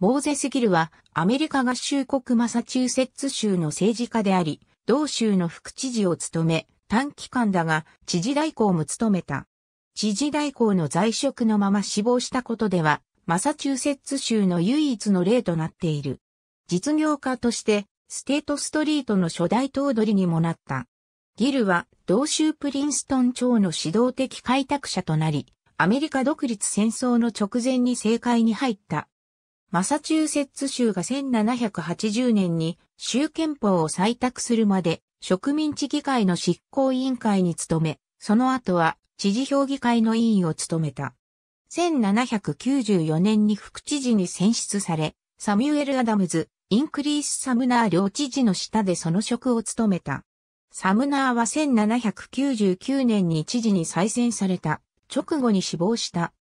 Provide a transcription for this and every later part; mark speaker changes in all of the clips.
Speaker 1: モーゼス・ギルはアメリカ合衆国マサチューセッツ州の政治家であり、同州の副知事を務め、短期間だが知事代行も務めた。知事代行の在職のまま死亡したことでは、マサチューセッツ州の唯一の例となっている。実業家として、ステートストリートの初代頭取にもなった。ギルは、同州プリンストン町の指導的開拓者となり、アメリカ独立戦争の直前に政界に入った。マサチューセッツ州が1780年に州憲法を採択するまで植民地議会の執行委員会に勤め、その後は知事評議会の委員を務めた。1794年に副知事に選出され、サミュエル・アダムズ、インクリース・サムナー両知事の下でその職を務めた。サムナーは1799年に知事に再選された。直後に死亡した。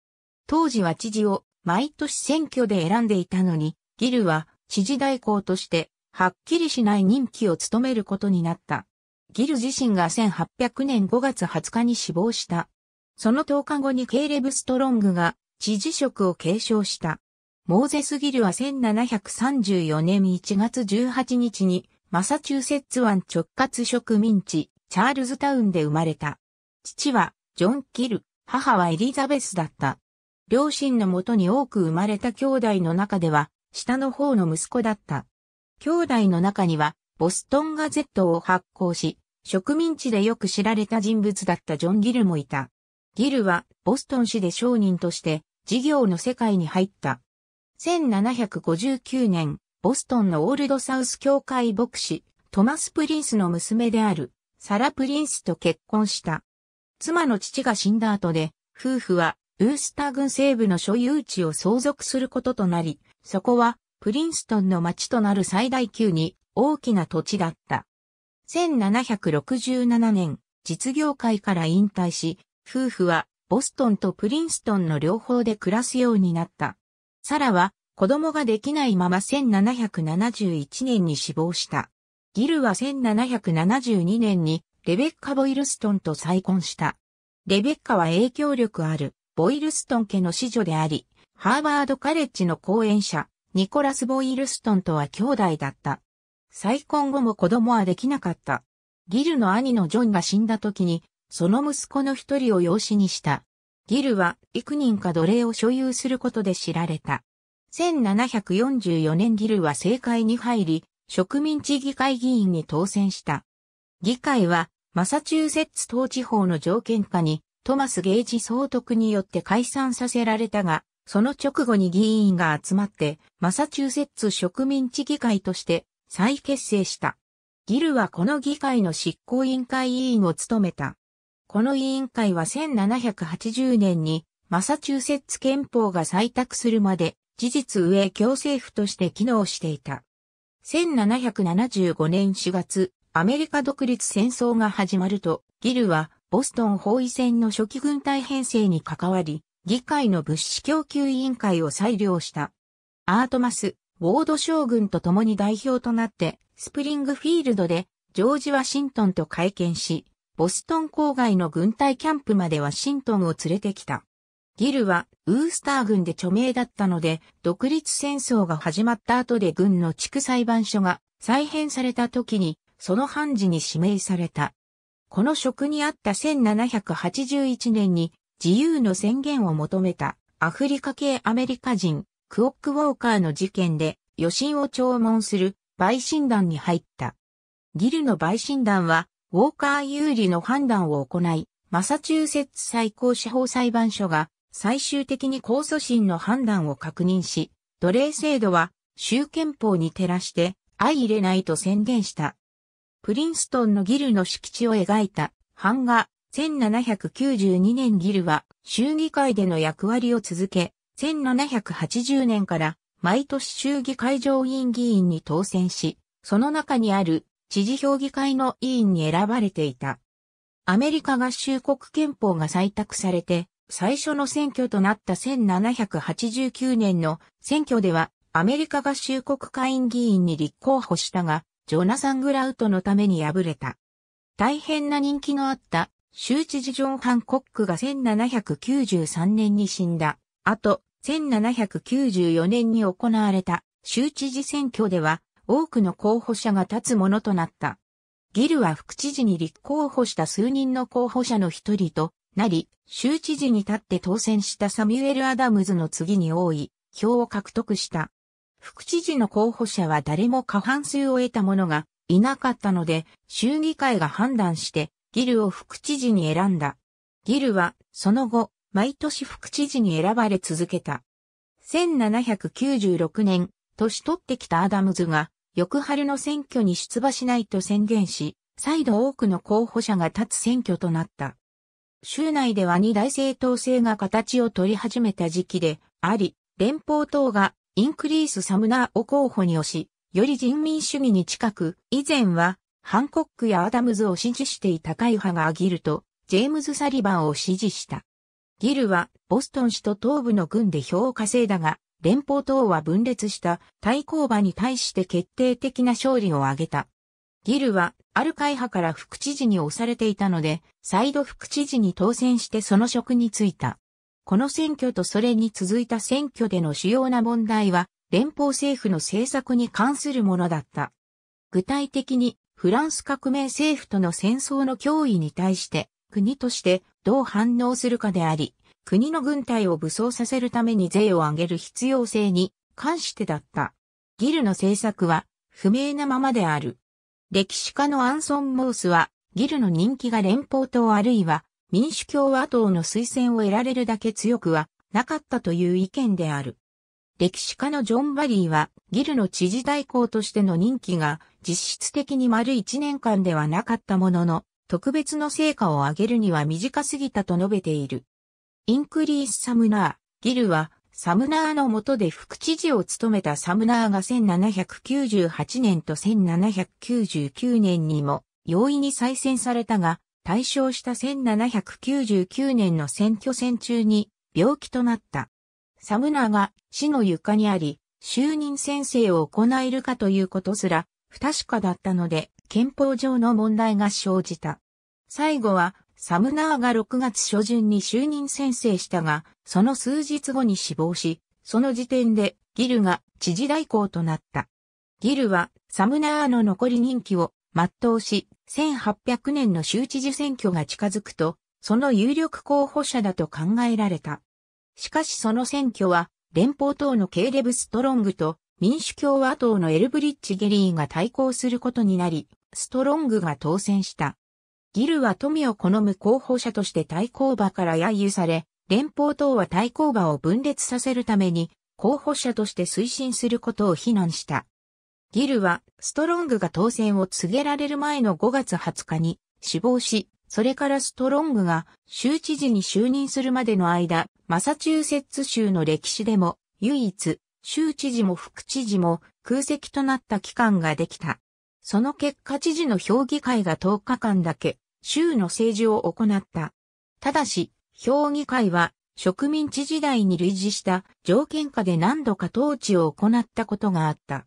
Speaker 1: 当時は知事を毎年選挙で選んでいたのに、ギルは知事代行としてはっきりしない任期を務めることになった。ギル自身が1800年5月20日に死亡した。その10日後にケイレブ・ストロングが知事職を継承した。モーゼス・ギルは1734年1月18日にマサチューセッツ湾直轄植民地チャールズタウンで生まれた。父はジョン・ギル、母はエリザベスだった。両親のもとに多く生まれた兄弟の中では、下の方の息子だった。兄弟の中には、ボストンガゼットを発行し、植民地でよく知られた人物だったジョン・ギルもいた。ギルは、ボストン市で商人として、事業の世界に入った。1759年、ボストンのオールドサウス教会牧師、トマス・プリンスの娘である、サラ・プリンスと結婚した。妻の父が死んだ後で、夫婦はウースター郡西部の所有地を相続することとなり、そこはプリンストンの町となる最大級に大きな土地だった。1767年、実業界から引退し、夫婦はボストンとプリンストンの両方で暮らすようになった。サラは子供ができないまま1771年に死亡した。ギルは1772年にレベッカ・ボイルストンと再婚した。レベッカは影響力あるボイルストン家の子女であり、ハーバードカレッジの講演者、ニコラス・ボイルストンとは兄弟だった。再婚後も子供はできなかった。ギルの兄のジョンが死んだ時に、その息子の一人を養子にした。ギルは幾人か奴隷を所有することで知られた。1744年ギルは政界に入り、植民地議会議員に当選した。議会はマサチューセッツ統治法の条件下にトマス・ゲージ総督によって解散させられたが、その直後に議員が集まって、マサチューセッツ植民地議会として再結成した。ギルはこの議会の執行委員会委員を務めた。この委員会は1780年にマサチューセッツ憲法が採択するまで事実上行政府として機能していた。1775年4月、アメリカ独立戦争が始まると、ギルはボストン包囲戦の初期軍隊編成に関わり、議会の物資供給委員会を裁量した。アートマス、ウォード将軍と共に代表となって、スプリングフィールドで、ジョージ・ワシントンと会見し、ボストン郊外の軍隊キャンプまでワシントンを連れてきた。ギルはウースター軍で著名だったので、独立戦争が始まった後で軍の地区裁判所が再編された時に、その判事に指名された。この職にあった1781年に自由の宣言を求めたアフリカ系アメリカ人クオックウォーカーの事件で余震を聴聞する陪審団に入った。ギルの陪審団はウォーカー有利の判断を行い、マサチューセッツ最高司法裁判所が最終的に控訴審の判断を確認し、奴隷制度は州憲法に照らして相入れないと宣言した。プリンストンのギルの敷地を描いた版画、1792年ギルは衆議会での役割を続け、1780年から毎年衆議会上院議員に当選し、その中にある知事評議会の委員に選ばれていた。アメリカ合衆国憲法が採択されて、最初の選挙となった1789年の選挙ではアメリカ合衆国会員議員に立候補したが、ジョナサン・グラウトのために敗れた。大変な人気のあった州知事ジョン・ハンコックが1793年に死んだ。あと、1794年に行われた州知事選挙では多くの候補者が立つものとなった。ギルは副知事に立候補した数人の候補者の一人となり、州知事に立って当選したサミュエル・アダムズの次に多い票を獲得した。副知事の候補者は誰も過半数を得た者がいなかったので、州議会が判断して、ギルを副知事に選んだ。ギルは、その後、毎年副知事に選ばれ続けた。1796年、年取ってきたアダムズが、翌春の選挙に出馬しないと宣言し、再度多くの候補者が立つ選挙となった。州内では二大政党制が形を取り始めた時期であり、連邦党がインクリース・サムナーを候補に推し、より人民主義に近く、以前は、ハンコックやアダムズを支持していた会派がギルと、ジェームズ・サリバンを支持した。ギルは、ボストン市と東部の軍で票を稼いだが、連邦党は分裂した対抗馬に対して決定的な勝利を挙げた。ギルは、ある会派から副知事に押されていたので、再度副知事に当選してその職に就いた。この選挙とそれに続いた選挙での主要な問題は、連邦政府の政策に関するものだった。具体的に、フランス革命政府との戦争の脅威に対して、国としてどう反応するかであり、国の軍隊を武装させるために税を上げる必要性に関してだった。ギルの政策は不明なままである。歴史家のアンソン・モースは、ギルの人気が連邦党あるいは民主共和党の推薦を得られるだけ強くはなかったという意見である。歴史家のジョン・バリーは、ギルの知事代行としての任期が実質的に丸1年間ではなかったものの、特別の成果を上げるには短すぎたと述べている。インクリース・サムナー、ギルは、サムナーの下で副知事を務めたサムナーが1798年と1799年にも容易に再選されたが、大正した1799年の選挙戦中に病気となった。サムナーが死の床にあり、就任先生を行えるかということすら不確かだったので、憲法上の問題が生じた。最後は、サムナーが6月初旬に就任先生したが、その数日後に死亡し、その時点でギルが知事代行となった。ギルはサムナーの残り任期を全うし、1800年の州知事選挙が近づくと、その有力候補者だと考えられた。しかしその選挙は、連邦党のケーレブ・ストロングと民主共和党のエルブリッジ・ゲリーが対抗することになり、ストロングが当選した。ギルは富を好む候補者として対抗馬から揶揄され、連邦党は対抗馬を分裂させるために、候補者として推進することを非難した。ギルは、ストロングが当選を告げられる前の5月20日に死亡し、それからストロングが州知事に就任するまでの間、マサチューセッツ州の歴史でも唯一、州知事も副知事も空席となった期間ができた。その結果知事の評議会が10日間だけ州の政治を行った。ただし、評議会は植民地時代に類似した条件下で何度か統治を行ったことがあった。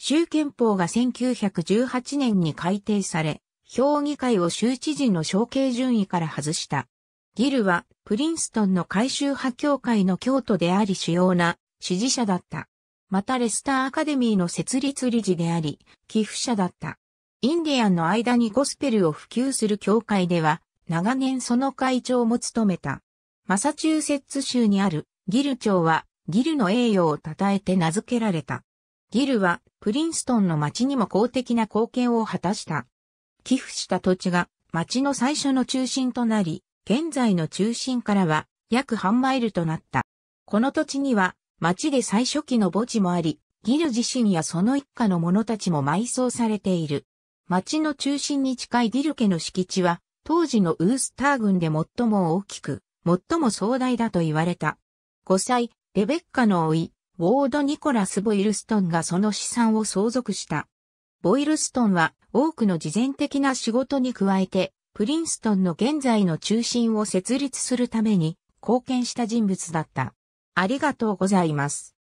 Speaker 1: 州憲法が1918年に改定され、評議会を州知事の承継順位から外した。ギルは、プリンストンの改修派協会の京都であり主要な支持者だった。またレスターアカデミーの設立理事であり、寄付者だった。インディアンの間にゴスペルを普及する協会では、長年その会長も務めた。マサチューセッツ州にあるギル町は、ギルの栄誉を称えて名付けられた。ギルはプリンストンの町にも公的な貢献を果たした。寄付した土地が町の最初の中心となり、現在の中心からは約半マイルとなった。この土地には町で最初期の墓地もあり、ギル自身やその一家の者たちも埋葬されている。町の中心に近いギル家の敷地は、当時のウースター郡で最も大きく、最も壮大だと言われた。5歳、レベッカの甥、ウォード・ニコラス・ボイルストンがその資産を相続した。ボイルストンは多くの慈善的な仕事に加えて、プリンストンの現在の中心を設立するために貢献した人物だった。ありがとうございます。